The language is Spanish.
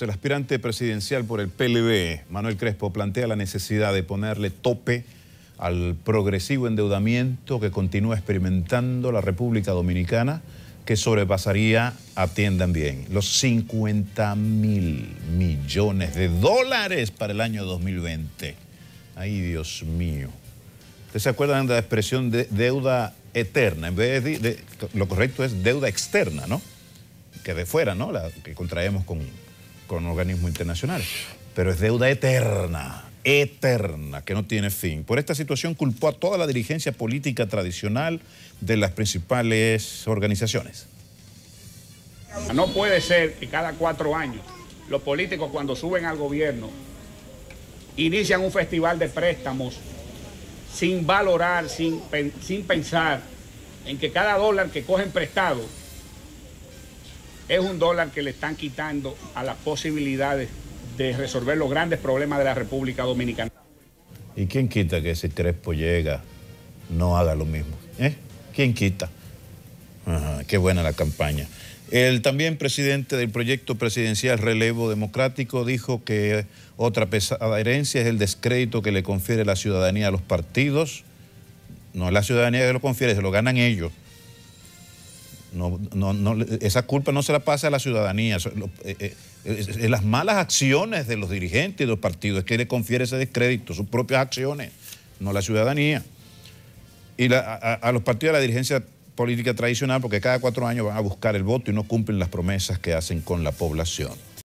El aspirante presidencial por el PLB, Manuel Crespo, plantea la necesidad de ponerle tope al progresivo endeudamiento que continúa experimentando la República Dominicana, que sobrepasaría, atiendan bien, los 50 mil millones de dólares para el año 2020. Ay, Dios mío. ¿Ustedes se acuerdan de la expresión de deuda eterna? En vez de, lo correcto es deuda externa, ¿no? Que de fuera, ¿no? La que contraemos con, con organismos internacionales. Pero es deuda eterna, eterna, que no tiene fin. Por esta situación culpó a toda la dirigencia política tradicional de las principales organizaciones. No puede ser que cada cuatro años los políticos cuando suben al gobierno inician un festival de préstamos sin valorar, sin, sin pensar en que cada dólar que cogen prestado es un dólar que le están quitando a las posibilidades de resolver los grandes problemas de la República Dominicana. ¿Y quién quita que si Crespo llega, no haga lo mismo? ¿Eh? ¿Quién quita? qué buena la campaña. El también presidente del proyecto presidencial Relevo Democrático dijo que otra pesada herencia es el descrédito que le confiere la ciudadanía a los partidos. No es la ciudadanía que lo confiere, se lo ganan ellos. No, no, no, esa culpa no se la pasa a la ciudadanía. Eh, eh, las malas acciones de los dirigentes de los partidos es que le confiere ese descrédito, sus propias acciones, no la ciudadanía. Y a, los partidos de la dirigencia política tradicional, porque cada cuatro años van a buscar el voto y no cumplen las promesas que hacen con la población.